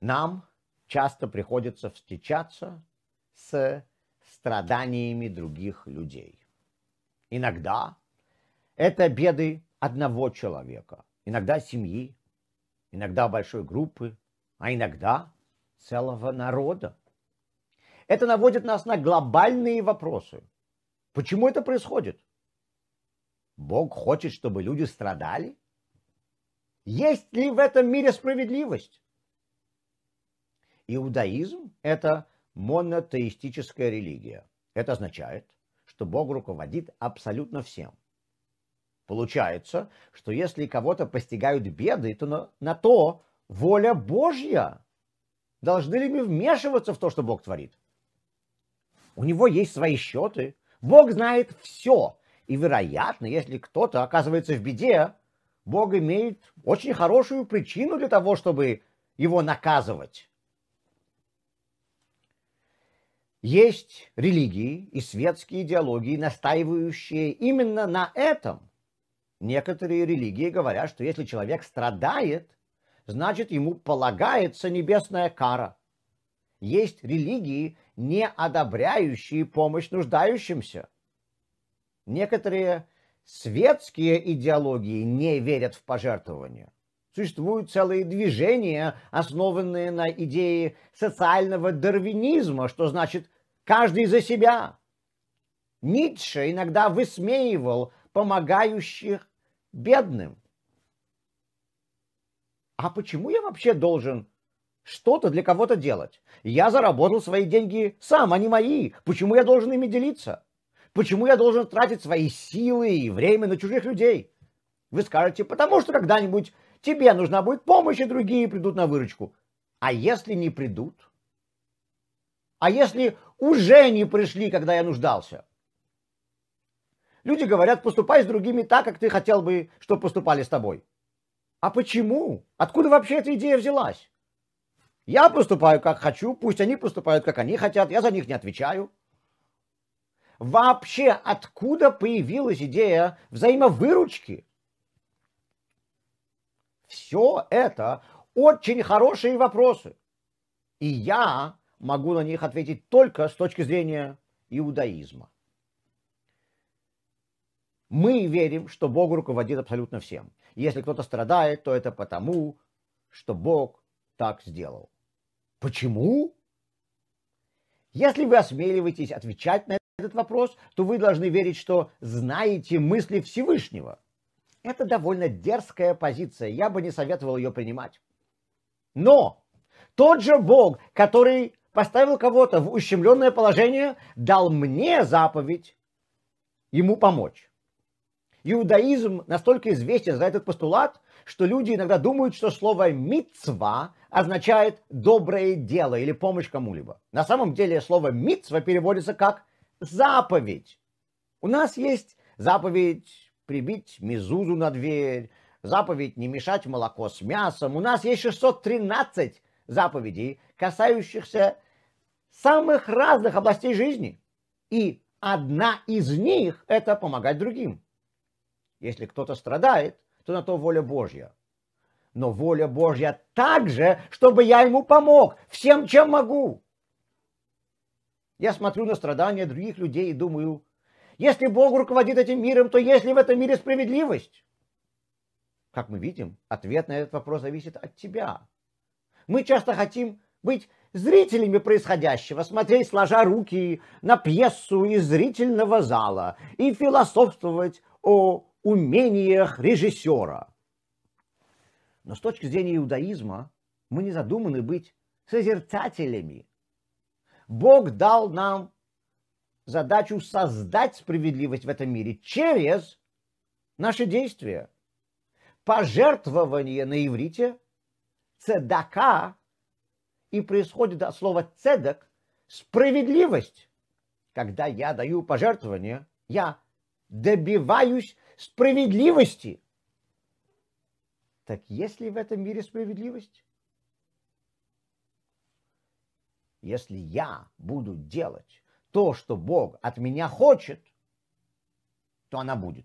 нам часто приходится встречаться с страданиями других людей. Иногда это беды одного человека, иногда семьи, иногда большой группы, а иногда целого народа. Это наводит нас на глобальные вопросы. Почему это происходит? Бог хочет, чтобы люди страдали? Есть ли в этом мире справедливость? Иудаизм – это монотеистическая религия. Это означает, что Бог руководит абсолютно всем. Получается, что если кого-то постигают беды, то на, на то воля Божья. Должны ли мы вмешиваться в то, что Бог творит? У него есть свои счеты. Бог знает все. И, вероятно, если кто-то оказывается в беде, Бог имеет очень хорошую причину для того, чтобы его наказывать. Есть религии и светские идеологии, настаивающие именно на этом. Некоторые религии говорят, что если человек страдает, значит ему полагается небесная кара. Есть религии, не одобряющие помощь нуждающимся. Некоторые светские идеологии не верят в пожертвования. Существуют целые движения, основанные на идее социального дарвинизма, что значит Каждый за себя. Ницше иногда высмеивал помогающих бедным. А почему я вообще должен что-то для кого-то делать? Я заработал свои деньги сам, они а мои. Почему я должен ими делиться? Почему я должен тратить свои силы и время на чужих людей? Вы скажете, потому что когда-нибудь тебе нужна будет помощь, и другие придут на выручку. А если не придут? А если уже не пришли, когда я нуждался? Люди говорят, поступай с другими так, как ты хотел бы, чтобы поступали с тобой. А почему? Откуда вообще эта идея взялась? Я поступаю, как хочу, пусть они поступают, как они хотят, я за них не отвечаю. Вообще, откуда появилась идея взаимовыручки? Все это очень хорошие вопросы. И я могу на них ответить только с точки зрения иудаизма. Мы верим, что Бог руководит абсолютно всем. Если кто-то страдает, то это потому, что Бог так сделал. Почему? Если вы осмеливаетесь отвечать на этот вопрос, то вы должны верить, что знаете мысли Всевышнего. Это довольно дерзкая позиция, я бы не советовал ее принимать. Но тот же Бог, который поставил кого-то в ущемленное положение, дал мне заповедь ему помочь. Иудаизм настолько известен за этот постулат, что люди иногда думают, что слово «мицва» означает «доброе дело» или «помощь кому-либо». На самом деле слово «мицва» переводится как «заповедь». У нас есть заповедь прибить мизузу на дверь, заповедь не мешать молоко с мясом. У нас есть 613 заповедей, касающихся самых разных областей жизни. И одна из них – это помогать другим. Если кто-то страдает, то на то воля Божья. Но воля Божья также, чтобы я ему помог всем, чем могу. Я смотрю на страдания других людей и думаю, если Бог руководит этим миром, то есть ли в этом мире справедливость? Как мы видим, ответ на этот вопрос зависит от тебя. Мы часто хотим быть зрителями происходящего, смотреть сложа руки на пьесу из зрительного зала и философствовать о умениях режиссера. Но с точки зрения иудаизма мы не задуманы быть созерцателями. Бог дал нам задачу создать справедливость в этом мире через наши действия. Пожертвование на иврите, цедака и происходит от слова «цедек» – справедливость. Когда я даю пожертвование, я добиваюсь справедливости. Так есть ли в этом мире справедливость? Если я буду делать то, что Бог от меня хочет, то она будет.